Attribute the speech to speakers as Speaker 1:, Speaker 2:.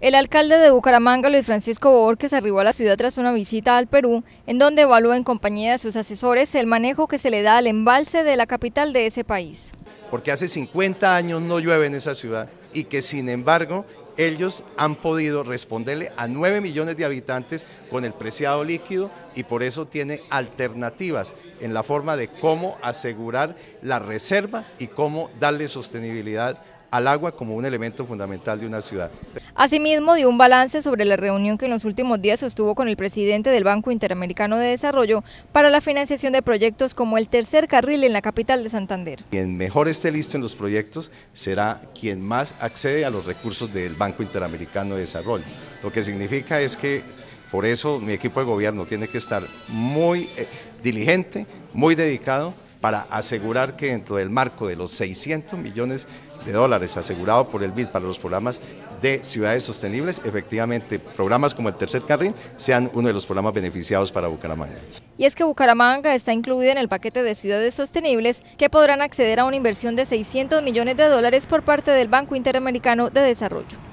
Speaker 1: El alcalde de Bucaramanga, Luis Francisco Borges, arribó a la ciudad tras una visita al Perú, en donde evalúa en compañía de sus asesores el manejo que se le da al embalse de la capital de ese país.
Speaker 2: Porque hace 50 años no llueve en esa ciudad y que sin embargo ellos han podido responderle a 9 millones de habitantes con el preciado líquido y por eso tiene alternativas en la forma de cómo asegurar la reserva y cómo darle sostenibilidad al agua como un elemento fundamental de una ciudad.
Speaker 1: Asimismo, dio un balance sobre la reunión que en los últimos días sostuvo con el presidente del Banco Interamericano de Desarrollo para la financiación de proyectos como el tercer carril en la capital de Santander.
Speaker 2: Quien mejor esté listo en los proyectos será quien más accede a los recursos del Banco Interamericano de Desarrollo. Lo que significa es que por eso mi equipo de gobierno tiene que estar muy eh, diligente, muy dedicado para asegurar que dentro del marco de los 600 millones de dólares asegurado por el BID para los programas de ciudades sostenibles, efectivamente programas como el tercer carril sean uno de los programas beneficiados para Bucaramanga.
Speaker 1: Y es que Bucaramanga está incluida en el paquete de ciudades sostenibles que podrán acceder a una inversión de 600 millones de dólares por parte del Banco Interamericano de Desarrollo.